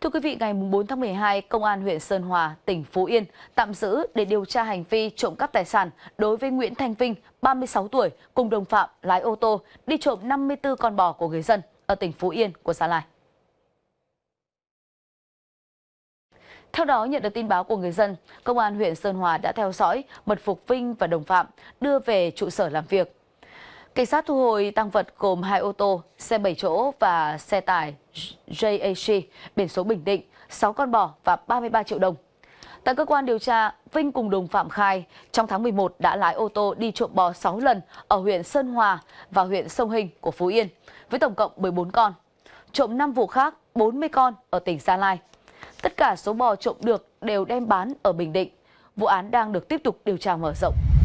Thưa quý vị, ngày 4 tháng 12, Công an huyện Sơn Hòa, tỉnh Phú Yên tạm giữ để điều tra hành vi trộm cắp tài sản đối với Nguyễn Thanh Vinh, 36 tuổi, cùng đồng phạm lái ô tô đi trộm 54 con bò của người dân ở tỉnh Phú Yên của Gia Lai. Theo đó, nhận được tin báo của người dân, Công an huyện Sơn Hòa đã theo dõi, mật phục Vinh và đồng phạm, đưa về trụ sở làm việc. Cảnh sát thu hồi tăng vật gồm hai ô tô, xe 7 chỗ và xe tải JAC biển số Bình Định, 6 con bò và 33 triệu đồng. Tại cơ quan điều tra, Vinh cùng đồng phạm khai trong tháng 11 đã lái ô tô đi trộm bò 6 lần ở huyện Sơn Hòa và huyện Sông Hình của Phú Yên với tổng cộng 14 con. Trộm 5 vụ khác 40 con ở tỉnh Gia Lai. Tất cả số bò trộm được đều đem bán ở Bình Định. Vụ án đang được tiếp tục điều tra mở rộng.